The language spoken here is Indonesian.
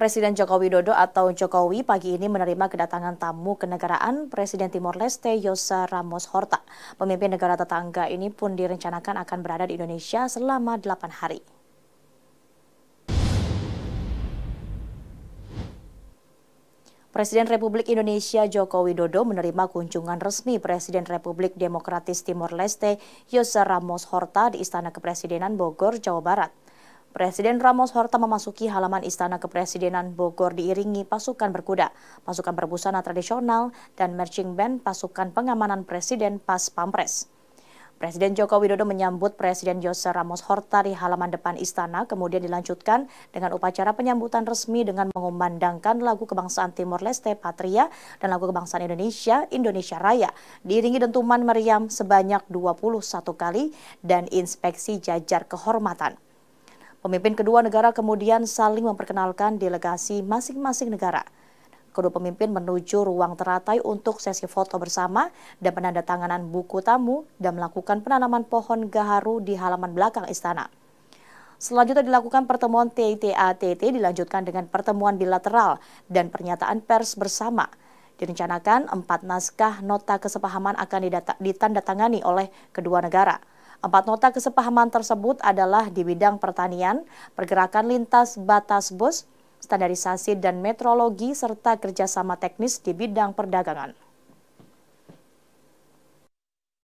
Presiden Joko Widodo atau Jokowi pagi ini menerima kedatangan tamu kenegaraan Presiden Timor Leste Yosa Ramos Horta. Pemimpin negara tetangga ini pun direncanakan akan berada di Indonesia selama 8 hari. Presiden Republik Indonesia Joko Widodo menerima kunjungan resmi Presiden Republik Demokratis Timor Leste Yosa Ramos Horta di Istana Kepresidenan Bogor, Jawa Barat. Presiden Ramos Horta memasuki halaman Istana Kepresidenan Bogor diiringi pasukan berkuda, pasukan berbusana tradisional, dan marching band pasukan pengamanan Presiden Pas Pampres. Presiden Joko Widodo menyambut Presiden Jose Ramos Horta di halaman depan istana, kemudian dilanjutkan dengan upacara penyambutan resmi dengan mengumandangkan lagu kebangsaan Timor Leste Patria dan lagu kebangsaan Indonesia, Indonesia Raya, diiringi dentuman meriam sebanyak 21 kali dan inspeksi jajar kehormatan. Pemimpin kedua negara kemudian saling memperkenalkan delegasi masing-masing negara. Kedua pemimpin menuju ruang teratai untuk sesi foto bersama dan penandatanganan buku tamu dan melakukan penanaman pohon gaharu di halaman belakang istana. Selanjutnya dilakukan pertemuan TITATT dilanjutkan dengan pertemuan bilateral dan pernyataan pers bersama. Direncanakan empat naskah nota kesepahaman akan ditandatangani oleh kedua negara. Empat nota kesepahaman tersebut adalah di bidang pertanian, pergerakan lintas batas bus, standarisasi dan metrologi, serta kerjasama teknis di bidang perdagangan.